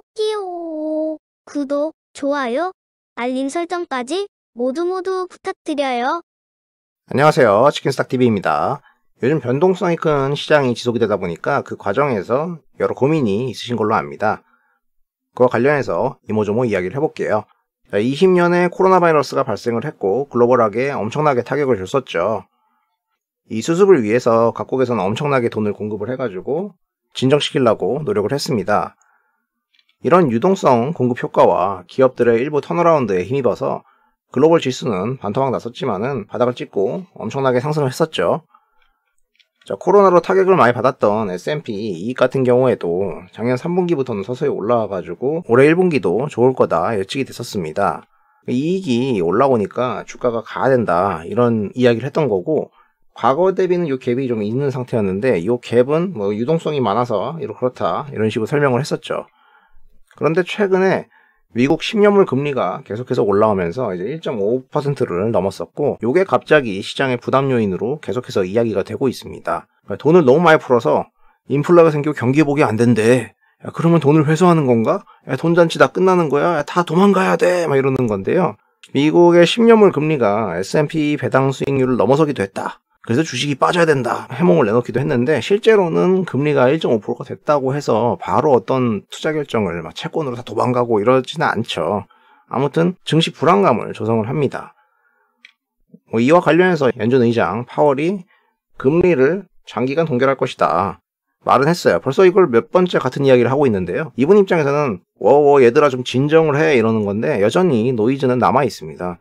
꼭끼오 구독, 좋아요, 알림 설정까지 모두 모두 부탁드려요. 안녕하세요. 치킨스탁TV입니다. 요즘 변동성이 큰 시장이 지속이 되다 보니까 그 과정에서 여러 고민이 있으신 걸로 압니다. 그와 관련해서 이모저모 이야기를 해볼게요. 20년에 코로나 바이러스가 발생을 했고 글로벌하게 엄청나게 타격을 줬었죠. 이 수습을 위해서 각국에서는 엄청나게 돈을 공급을 해가지고 진정시키려고 노력을 했습니다. 이런 유동성 공급 효과와 기업들의 일부 턴어라운드에 힘입어서 글로벌 지수는 반토막 났었지만은 바닥을 찍고 엄청나게 상승을 했었죠. 자, 코로나로 타격을 많이 받았던 S&P 이익 같은 경우에도 작년 3분기부터는 서서히 올라와가지고 올해 1분기도 좋을 거다 예측이 됐었습니다. 이익이 올라오니까 주가가 가야 된다 이런 이야기를 했던 거고 과거 대비는 이 갭이 좀 있는 상태였는데 이 갭은 뭐 유동성이 많아서 이렇 그렇다 이런 식으로 설명을 했었죠. 그런데 최근에 미국 10년물 금리가 계속해서 올라오면서 이제 1.5%를 넘었었고 요게 갑자기 시장의 부담 요인으로 계속해서 이야기가 되고 있습니다. 돈을 너무 많이 풀어서 인플라가 생기고 경기 회복이 안 된대. 야, 그러면 돈을 회수하는 건가? 야, 돈 잔치 다 끝나는 거야? 야, 다 도망가야 돼! 막 이러는 건데요. 미국의 10년물 금리가 S&P 배당 수익률을 넘어서기도 했다. 그래서 주식이 빠져야 된다 해몽을 내놓기도 했는데 실제로는 금리가 1.5%가 됐다고 해서 바로 어떤 투자 결정을 막 채권으로 다 도망가고 이러지는 않죠. 아무튼 증시 불안감을 조성을 합니다. 뭐 이와 관련해서 연준 의장 파월이 금리를 장기간 동결할 것이다. 말은 했어요. 벌써 이걸 몇 번째 같은 이야기를 하고 있는데요. 이분 입장에서는 워워 얘들아 좀 진정을 해 이러는 건데 여전히 노이즈는 남아 있습니다.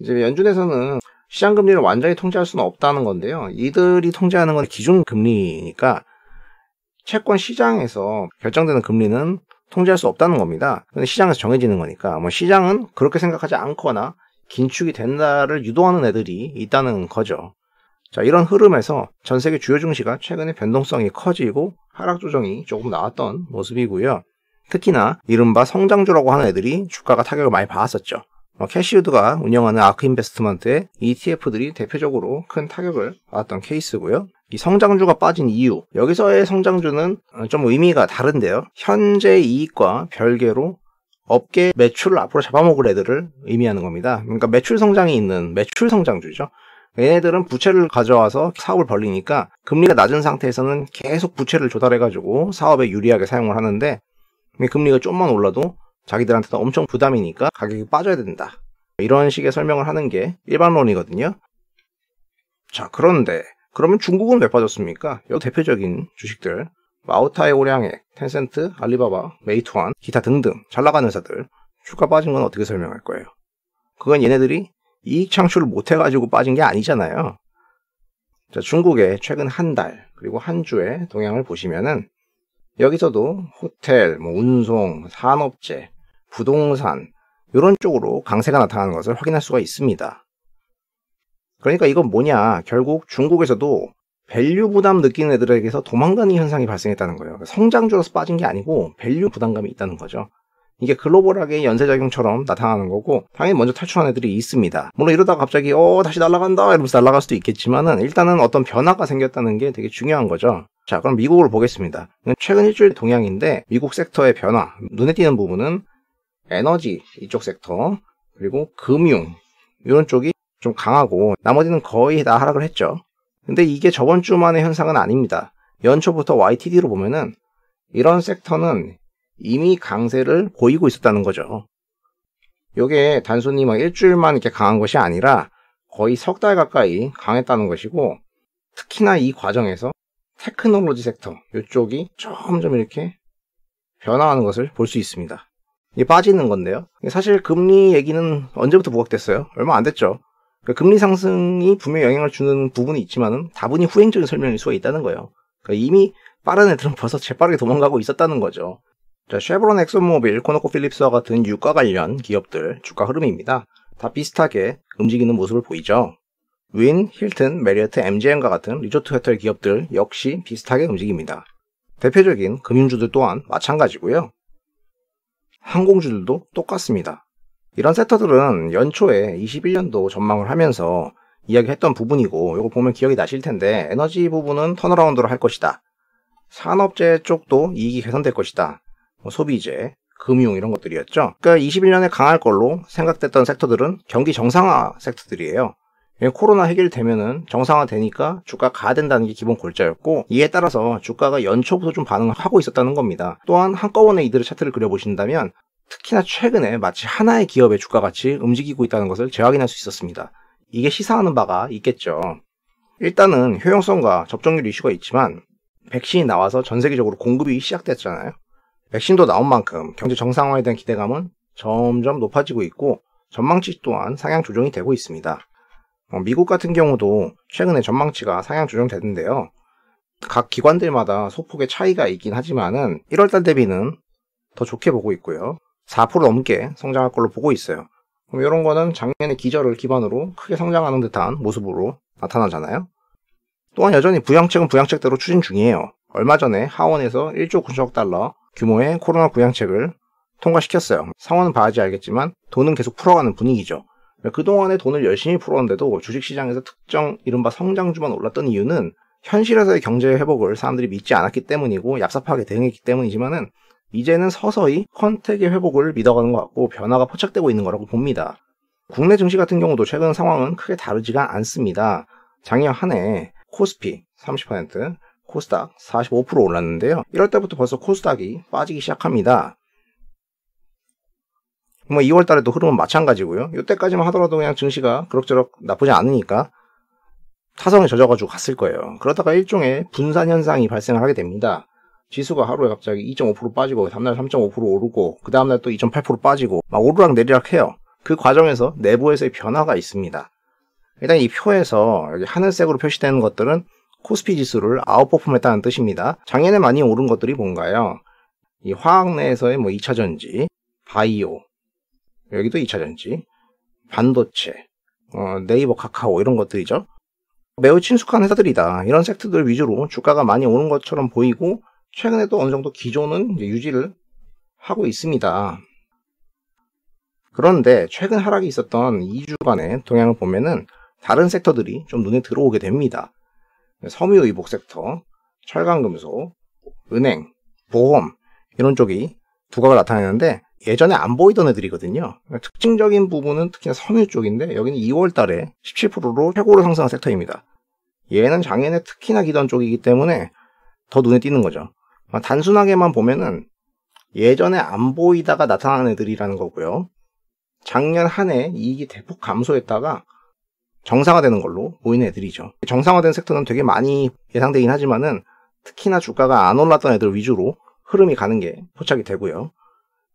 이제 연준에서는 시장 금리를 완전히 통제할 수는 없다는 건데요. 이들이 통제하는 건 기준 금리니까 채권 시장에서 결정되는 금리는 통제할 수 없다는 겁니다. 시장에서 정해지는 거니까 뭐 시장은 그렇게 생각하지 않거나 긴축이 된다를 유도하는 애들이 있다는 거죠. 자, 이런 흐름에서 전 세계 주요 증시가 최근에 변동성이 커지고 하락 조정이 조금 나왔던 모습이고요. 특히나 이른바 성장주라고 하는 애들이 주가가 타격을 많이 받았었죠. 어, 캐시우드가 운영하는 아크 인베스트먼트의 ETF들이 대표적으로 큰 타격을 받았던 케이스고요. 이 성장주가 빠진 이유, 여기서의 성장주는 어, 좀 의미가 다른데요. 현재 이익과 별개로 업계 매출을 앞으로 잡아먹을 애들을 의미하는 겁니다. 그러니까 매출 성장이 있는 매출 성장주죠. 얘네들은 부채를 가져와서 사업을 벌리니까 금리가 낮은 상태에서는 계속 부채를 조달해가지고 사업에 유리하게 사용을 하는데 금리가 좀만 올라도 자기들한테도 엄청 부담이니까 가격이 빠져야 된다. 이런 식의 설명을 하는 게 일반론이거든요. 자, 그런데 그러면 중국은 왜 빠졌습니까? 요 대표적인 주식들 마우타의 오량액, 텐센트, 알리바바, 메이투안, 기타 등등 잘 나가는 회사들 주가 빠진 건 어떻게 설명할 거예요? 그건 얘네들이 이익 창출을 못 해가지고 빠진 게 아니잖아요. 자, 중국의 최근 한 달, 그리고 한 주의 동향을 보시면은 여기서도 호텔, 뭐 운송, 산업재, 부동산 이런 쪽으로 강세가 나타나는 것을 확인할 수가 있습니다. 그러니까 이건 뭐냐 결국 중국에서도 밸류 부담 느끼는 애들에게서 도망가는 현상이 발생했다는 거예요. 그러니까 성장주로서 빠진 게 아니고 밸류 부담감이 있다는 거죠. 이게 글로벌하게 연쇄작용처럼 나타나는 거고 당연히 먼저 탈출한 애들이 있습니다. 물론 이러다가 갑자기 어 다시 날아간다 이러면서 날아갈 수도 있겠지만은 일단은 어떤 변화가 생겼다는 게 되게 중요한 거죠. 자, 그럼 미국을 보겠습니다. 최근 일주일 동향인데 미국 섹터의 변화, 눈에 띄는 부분은 에너지 이쪽 섹터, 그리고 금융 이런 쪽이 좀 강하고 나머지는 거의 다 하락을 했죠. 근데 이게 저번 주만의 현상은 아닙니다. 연초부터 YTD로 보면은 이런 섹터는 이미 강세를 보이고 있었다는 거죠. 요게 단순히 막 일주일만 이렇게 강한 것이 아니라 거의 석 달 가까이 강했다는 것이고 특히나 이 과정에서 테크놀로지 섹터 이쪽이 점점 이렇게 변화하는 것을 볼 수 있습니다. 이게 빠지는 건데요. 사실 금리 얘기는 언제부터 부각됐어요? 얼마 안 됐죠. 그러니까 금리 상승이 분명히 영향을 주는 부분이 있지만 다분히 후행적인 설명일 수가 있다는 거예요. 그러니까 이미 빠른 애들은 벌써 재빠르게 도망가고 있었다는 거죠. 자, 쉐브론 엑소모빌, 코노코 필립스와 같은 유가 관련 기업들 주가 흐름입니다. 다 비슷하게 움직이는 모습을 보이죠. 윈, 힐튼, 메리어트, MGM과 같은 리조트 회털 기업들 역시 비슷하게 움직입니다. 대표적인 금융주들 또한 마찬가지고요. 항공주들도 똑같습니다. 이런 섹터들은 연초에 21년도 전망을 하면서 이야기했던 부분이고 이거 보면 기억이 나실 텐데 에너지 부분은 턴어라운드를 할 것이다. 산업재 쪽도 이익이 개선될 것이다. 뭐 소비재, 금융 이런 것들이었죠. 그러니까 21년에 강할 걸로 생각됐던 섹터들은 경기 정상화 섹터들이에요. 예, 코로나 해결되면은 정상화되니까 주가 가야 된다는 게 기본 골자였고 이에 따라서 주가가 연초부터 좀 반응하고 있었다는 겁니다. 또한 한꺼번에 이들의 차트를 그려보신다면 특히나 최근에 마치 하나의 기업의 주가 같이 움직이고 있다는 것을 재확인할 수 있었습니다. 이게 시사하는 바가 있겠죠. 일단은 효용성과 접종률 이슈가 있지만 백신이 나와서 전 세계적으로 공급이 시작됐잖아요. 백신도 나온 만큼 경제 정상화에 대한 기대감은 점점 높아지고 있고 전망치 또한 상향 조정이 되고 있습니다. 어, 미국 같은 경우도 최근에 전망치가 상향 조정되는데요. 각 기관들마다 소폭의 차이가 있긴 하지만은 1월달 대비는 더 좋게 보고 있고요. 4% 넘게 성장할 걸로 보고 있어요. 그럼 이런 거는 작년의 기절을 기반으로 크게 성장하는 듯한 모습으로 나타나잖아요. 또한 여전히 부양책은 부양책대로 추진 중이에요. 얼마 전에 하원에서 1조 9천억 달러 규모의 코로나 부양책을 통과시켰어요. 상황은 봐야지 알겠지만 돈은 계속 풀어가는 분위기죠. 그동안에 돈을 열심히 풀었는데도 주식시장에서 특정 이른바 성장주만 올랐던 이유는 현실에서의 경제 회복을 사람들이 믿지 않았기 때문이고 얍삽하게 대응했기 때문이지만은 이제는 서서히 컨택의 회복을 믿어가는 것 같고 변화가 포착되고 있는 거라고 봅니다. 국내 증시 같은 경우도 최근 상황은 크게 다르지가 않습니다. 작년 한 해 코스피 30%, 코스닥 45% 올랐는데요. 이럴 때부터 벌써 코스닥이 빠지기 시작합니다. 뭐 2월 달에 도 흐름은 마찬가지고요. 이때까지만 하더라도 그냥 증시가 그럭저럭 나쁘지 않으니까 타성에 젖어가지고 갔을 거예요. 그러다가 일종의 분산 현상이 발생을 하게 됩니다. 지수가 하루에 갑자기 2.5% 빠지고 다음날 3.5% 오르고 그 다음날 또 2.8% 빠지고 막 오르락 내리락 해요. 그 과정에서 내부에서의 변화가 있습니다. 일단 이 표에서 하늘색으로 표시되는 것들은 코스피 지수를 아웃퍼폼했다는 뜻입니다. 작년에 많이 오른 것들이 뭔가요? 이 화학 내에서의 뭐 2차전지, 바이오, 여기도 2차전지, 반도체, 어, 네이버 카카오 이런 것들이죠. 매우 친숙한 회사들이다. 이런 섹터들 위주로 주가가 많이 오는 것처럼 보이고 최근에도 어느 정도 기조는 유지를 하고 있습니다. 그런데 최근 하락이 있었던 2주간의 동향을 보면은 다른 섹터들이 좀 눈에 들어오게 됩니다. 섬유의복 섹터, 철강금속, 은행, 보험 이런 쪽이 두각을 나타내는데 예전에 안 보이던 애들이거든요. 그러니까 특징적인 부분은 특히나 섬유 쪽인데 여기는 2월 달에 17%로 최고로 상승한 섹터입니다. 얘는 작년에 특히나 기던 쪽이기 때문에 더 눈에 띄는 거죠. 아, 단순하게만 보면은 예전에 안 보이다가 나타난 애들이라는 거고요. 작년 한 해 이익이 대폭 감소했다가 정상화되는 걸로 보이는 애들이죠. 정상화된 섹터는 되게 많이 예상되긴 하지만은 특히나 주가가 안 올랐던 애들 위주로 흐름이 가는 게 포착이 되고요.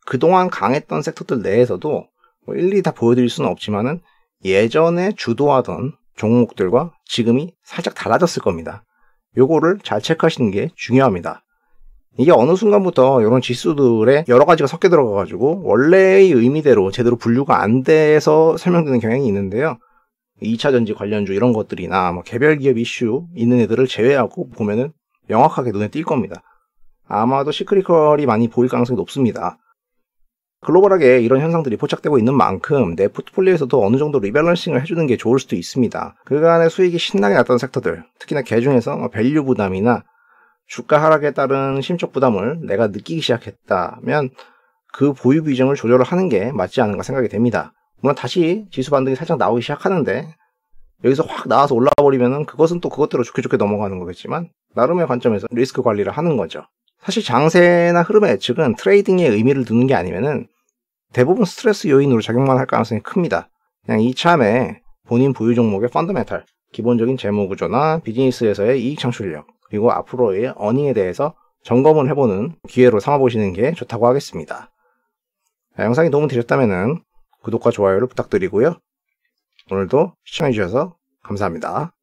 그동안 강했던 섹터들 내에서도 뭐 일일이 다 보여드릴 수는 없지만은 예전에 주도하던 종목들과 지금이 살짝 달라졌을 겁니다. 요거를 잘 체크하시는 게 중요합니다. 이게 어느 순간부터 이런 지수들의 여러 가지가 섞여 들어가가지고 원래의 의미대로 제대로 분류가 안 돼서 설명되는 경향이 있는데요. 2차 전지 관련주 이런 것들이나 뭐 개별 기업 이슈 있는 애들을 제외하고 보면은 명확하게 눈에 띌 겁니다. 아마도 시크리컬이 많이 보일 가능성이 높습니다. 글로벌하게 이런 현상들이 포착되고 있는 만큼 내 포트폴리오에서도 어느 정도 리밸런싱을 해주는 게 좋을 수도 있습니다. 그간의 수익이 신나게 났던 섹터들, 특히나 개중에서 뭐 밸류 부담이나 주가 하락에 따른 심적 부담을 내가 느끼기 시작했다면 그 보유 비중을 조절을 하는 게 맞지 않은가 생각이 됩니다. 물론 다시 지수 반등이 살짝 나오기 시작하는데 여기서 확 나와서 올라와 버리면 그것은 또 그것대로 좋게 좋게 넘어가는 거겠지만 나름의 관점에서 리스크 관리를 하는 거죠. 사실 장세나 흐름의 예측은 트레이딩의 의미를 두는 게 아니면은 대부분 스트레스 요인으로 작용만 할 가능성이 큽니다. 그냥 이참에 본인 보유 종목의 펀드멘탈, 기본적인 재무 구조나 비즈니스에서의 이익 창출력, 그리고 앞으로의 어닝에 대해서 점검을 해보는 기회로 삼아보시는 게 좋다고 하겠습니다. 영상이 도움 되셨다면 구독과 좋아요를 부탁드리고요. 오늘도 시청해주셔서 감사합니다.